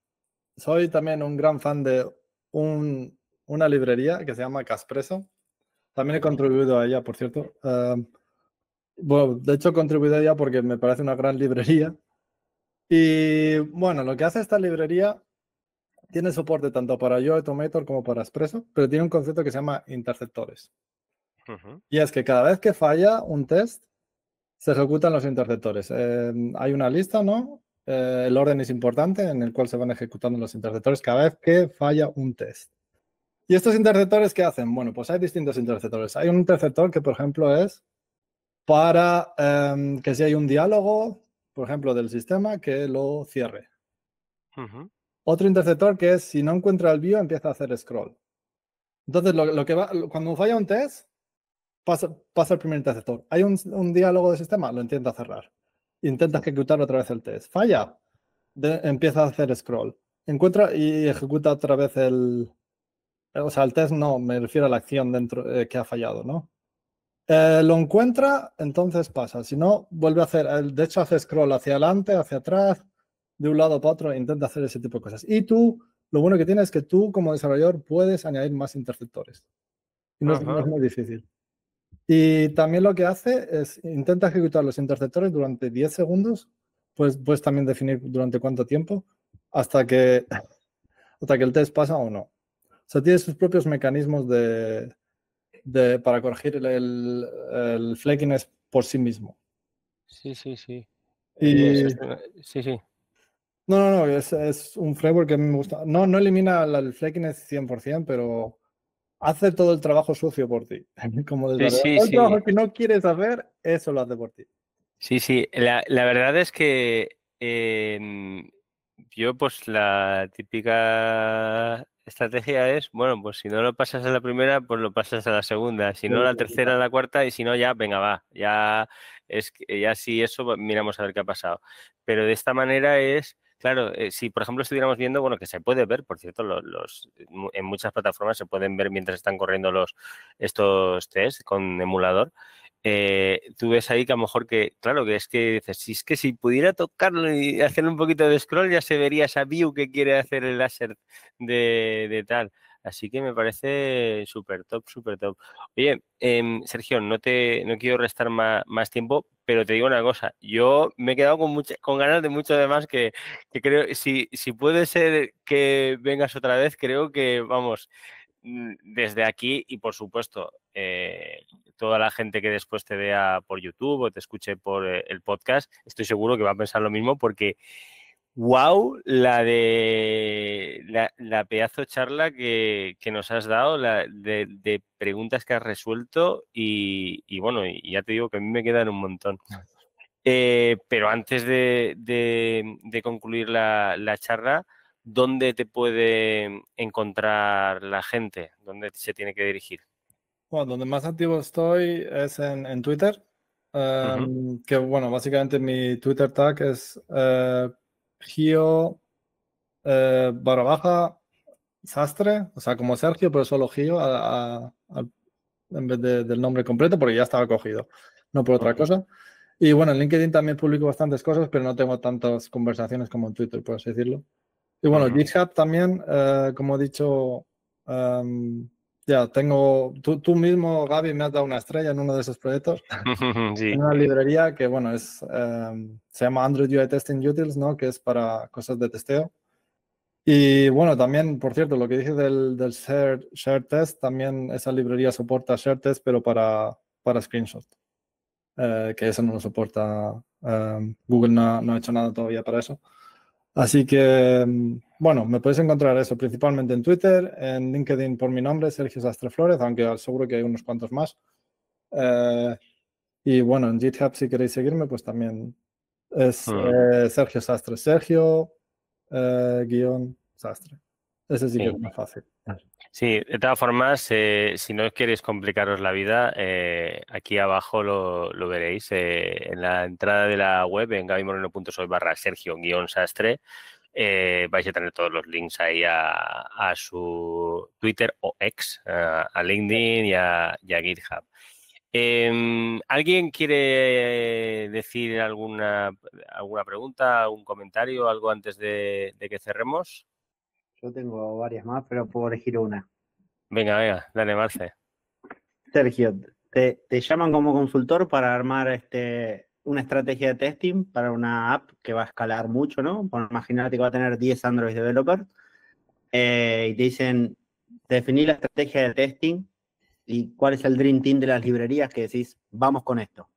soy también un gran fan de una librería que se llama Caspreso. También he contribuido a ella, por cierto. Em, bueno, de hecho, contribuido a ella porque me parece una gran librería. Y bueno, lo que hace esta librería tiene soporte tanto para Yo, Automator como para Espresso, pero tiene un concepto que se llama interceptores. Y es que cada vez que falla un test, se ejecutan los interceptores. Em, hay una lista, ¿no? Eh, el orden es importante en el cual se van ejecutando los interceptores cada vez que falla un test. ¿Y estos interceptores qué hacen? Bueno, pues hay distintos interceptores. Hay un interceptor que, por ejemplo, es para em, que si hay un diálogo, por ejemplo, del sistema, que lo cierre. Otro interceptor que es, si no encuentra el bio, empieza a hacer scroll. Entonces, lo, que va, cuando falla un test, pasa, el primer interceptor. Hay un, diálogo de sistema, lo intenta cerrar. Intenta ejecutar otra vez el test. Falla, empieza a hacer scroll. Encuentra y ejecuta otra vez el... O sea, el test no, me refiero a la acción dentro eh, que ha fallado, ¿no? Eh, lo encuentra, entonces pasa. Si no, vuelve a hacer, de hecho hace scroll hacia adelante, hacia atrás, de un lado para otro, intenta hacer ese tipo de cosas. Y tú, lo bueno que tienes es que tú como desarrollador puedes añadir más interceptores. no, es, muy difícil. Y también lo que hace es intenta ejecutar los interceptores durante 10 segundos, pues puedes también definir durante cuánto tiempo, hasta que, (laughs) hasta que el test pasa o no. O sea, tiene sus propios mecanismos de, de para corregir el, el, flakiness por sí mismo. Sí, sí, sí. Y... Sí, sí. No, no, no, es, un framework que me gusta. No, no elimina el flakiness 100%, pero hace todo el trabajo sucio por ti. (laughs) Como el trabajo que no quieres hacer, eso lo hace por ti. Sí, sí, la, verdad es que yo pues la típica estrategia es, bueno, pues si no lo pasas a la primera, pues lo pasas a la segunda, si no la tercera, la cuarta y si no ya, venga, va, ya es ya si eso miramos a ver qué ha pasado. Pero de esta manera es Claro, eh, si por ejemplo estuviéramos viendo, bueno, que se puede ver, por cierto, los, en muchas plataformas se pueden ver mientras están corriendo los, estos test con emulador. Eh, tú ves ahí que a lo mejor que, claro, que es que dices, si es que si pudiera tocarlo y hacer un poquito de scroll, ya se vería esa view que quiere hacer el láser de, de tal. Así que me parece súper top, súper top. Oye, em, Sergio, no te no quiero restar más, tiempo, pero te digo una cosa. Yo me he quedado con con ganas de mucho más que, creo, si, si puede ser que vengas otra vez, creo que, vamos, mm, desde aquí y por supuesto eh, toda la gente que después te vea por YouTube o te escuche por eh, el podcast, estoy seguro que va a pensar lo mismo porque wow la de la, la pedazo charla que, nos has dado, la de, preguntas que has resuelto y, bueno, ya te digo que a mí me quedan un montón. Eh, pero antes de, concluir la, charla, ¿dónde te puede encontrar la gente? ¿Dónde se tiene que dirigir? Bueno, donde más activo estoy es en, Twitter. Em, que bueno, básicamente mi Twitter tag es eh, Gio eh, barra Sastre, o sea, como Sergio, pero solo Gio en vez del nombre completo, porque ya estaba cogido, no por otra cosa. Y bueno, en LinkedIn también publico bastantes cosas, pero no tengo tantas conversaciones como en Twitter, por así decirlo. Y bueno, GitHub también, eh, como he dicho, em, ya, tengo. Tú, tú, mismo, Gaby, me has dado una estrella en uno de esos proyectos. (laughs) sí. una librería que, bueno, es, em, se llama Android UI Testing Utils, ¿no? Que es para cosas de testeo. Y bueno, también, por cierto, lo que dije del, del share, Test, también esa librería soporta Share Test, pero para, para screenshot. Eh, que eso no lo soporta. Em, Google no, no, ha hecho nada todavía para eso. Así que em, bueno, me podéis encontrar eso principalmente en Twitter, en LinkedIn por mi nombre, Sergio Sastre Flores, aunque seguro que hay unos cuantos más. Eh, y bueno, en GitHub si queréis seguirme, pues también es ah. eh, Sergio Sastre, Sergio eh, guión Sastre. Ese sí, más fácil. Sí, de todas formas, si no queréis complicaros la vida, aquí abajo lo, veréis. en la entrada de la web, en gabimoreno.soy barra Sergio guión Sastre, eh, vais a tener todos los links ahí a, su Twitter o ex, a, LinkedIn y a, GitHub. Em, ¿Alguien quiere decir alguna, alguna pregunta, algún comentario, algo antes de, que cerremos? Yo tengo varias más, pero puedo elegir una. Venga, venga, dale, Marce. Sergio, te llaman como consultor para armar este una estrategia de testing para una app que va a escalar mucho, ¿no? Bueno, imagínate que va a tener 10 Android developers eh, y te dicen, definir la estrategia de testing y cuál es el Dream Team de las librerías que decís, vamos con esto.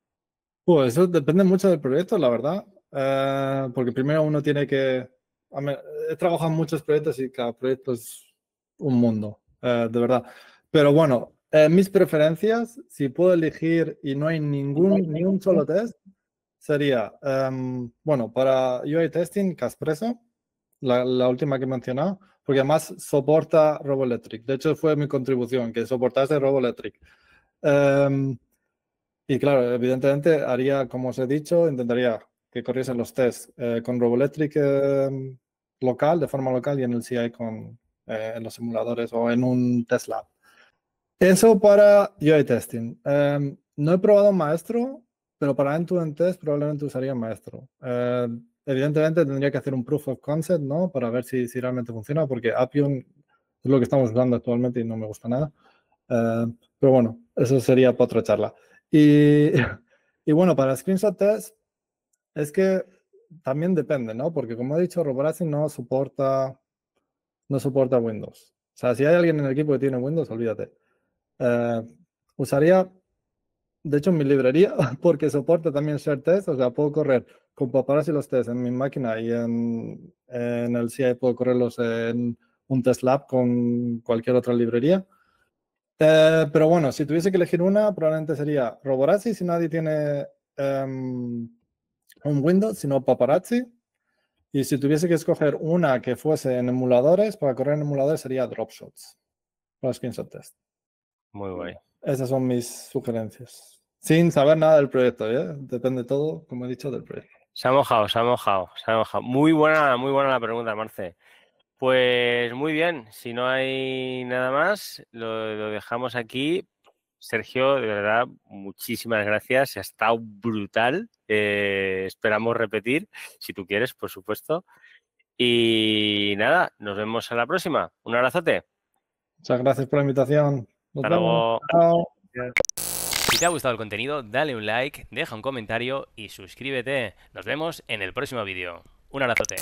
Pues eso depende mucho del proyecto, la verdad, eh, porque primero uno tiene que... he trabajado en muchos proyectos y cada proyecto es un mundo, eh, de verdad. Pero bueno, mis preferencias, si puedo elegir y no hay ningún, ni solo test, sería, em, bueno, para UI testing, Caspresso, la, la, última que he mencionado, porque además soporta RoboElectric. De hecho, fue mi contribución, que soportase RoboElectric. Em, y claro, evidentemente haría, como os he dicho, intentaría que corriesen los tests eh, con RoboElectric eh, em, local, de forma local, y en el CI con eh, los simuladores o en un test lab. Eso para UI testing. no he probado Maestro, pero para end to test probablemente usaría Maestro. Eh, evidentemente tendría que hacer un proof of concept, ¿no? Para ver si, realmente funciona, porque Appium es lo que estamos usando actualmente y no me gusta nada. Eh, pero bueno, eso sería para otra charla. (laughs) Y, bueno, para screenshot test es que también depende, ¿no? Porque como he dicho, Robracing no soporta, no soporta Windows. O sea, si hay alguien en el equipo que tiene Windows, olvídate. Eh, usaría de hecho, en mi librería, (laughs) porque soporta también share o sea, puedo correr con paparazzi los tests en mi máquina y en, el CI puedo correrlos en un test lab con cualquier otra librería. Eh, pero bueno, si tuviese que elegir una, probablemente sería Roborazzi si nadie tiene em, un Windows, sino Paparazzi. Y si tuviese que escoger una que fuese en emuladores, para correr en emuladores sería Dropshots, para screenshot test. Muy guay. Esas son mis sugerencias. Sin saber nada del proyecto, ¿eh? Depende todo, como he dicho, del proyecto. Se ha mojado, se ha mojado, se ha mojado. Muy buena, muy buena la pregunta, Marce. Pues muy bien, si no hay nada más, lo, dejamos aquí. Sergio, de verdad, muchísimas gracias. Ha estado brutal. Eh, esperamos repetir, si tú quieres, por supuesto. Y nada, nos vemos a la próxima. Un abrazote. Muchas gracias por la invitación. Hasta luego. Si te ha gustado el contenido, dale un like, deja un comentario y suscríbete. Nos vemos en el próximo vídeo. Un abrazote.